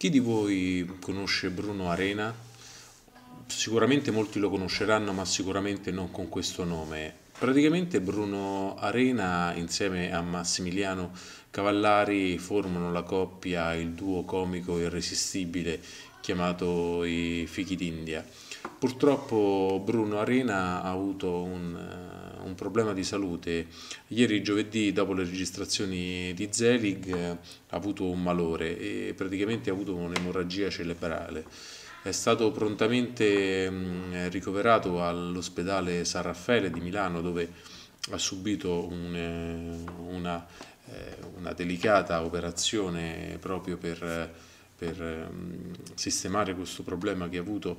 Chi di voi conosce Bruno Arena? Sicuramente molti lo conosceranno, ma sicuramente non con questo nome. Praticamente Bruno Arena insieme a Massimiliano Cavallari formano la coppia, il duo comico irresistibile chiamato i Fichi d'India. Purtroppo Bruno Arena ha avuto un eh, un problema di salute. Ieri giovedì, dopo le registrazioni di Zelig, eh, ha avuto un malore e praticamente ha avuto un'emorragia cerebrale. È stato prontamente mm, ricoverato all'ospedale San Raffaele di Milano dove ha subito un, eh, una, eh, una, delicata operazione proprio per per mm, sistemare questo problema che ha avuto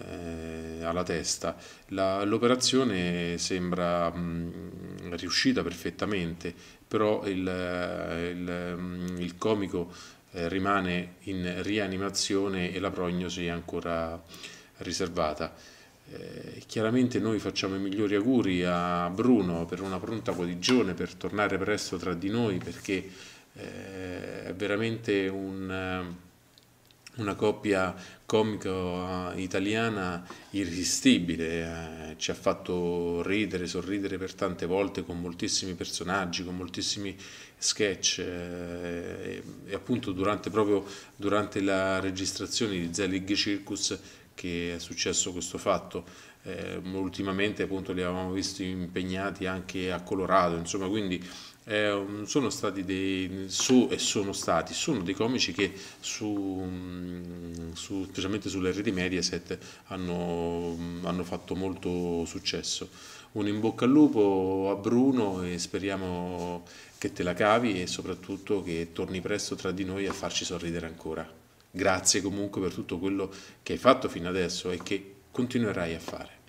eh, alla testa. La, l'operazione sembra mh, mm, riuscita perfettamente, però il, il, mm, il comico eh, rimane in rianimazione e la prognosi è ancora riservata. Eh, chiaramente noi facciamo i migliori auguri a Bruno per una pronta guarigione, per tornare presto tra di noi, perché eh, è veramente un una coppia comico eh, italiana irresistibile, eh, ci ha fatto ridere, sorridere per tante volte con moltissimi personaggi, con moltissimi sketch eh, e, appunto durante, proprio durante la registrazione di Zelig Circus che è successo questo fatto. Eh, ultimamente appunto li avevamo visti impegnati anche a Colorado, insomma, quindi eh, sono stati dei su e sono stati sono dei comici che su, mm, su, specialmente sulle reti Mediaset hanno, mm, hanno fatto molto successo un in bocca al lupo a Bruno e speriamo che te la cavi e soprattutto che torni presto tra di noi a farci sorridere ancora Grazie comunque per tutto quello che hai fatto fino adesso e che continuerai a fare.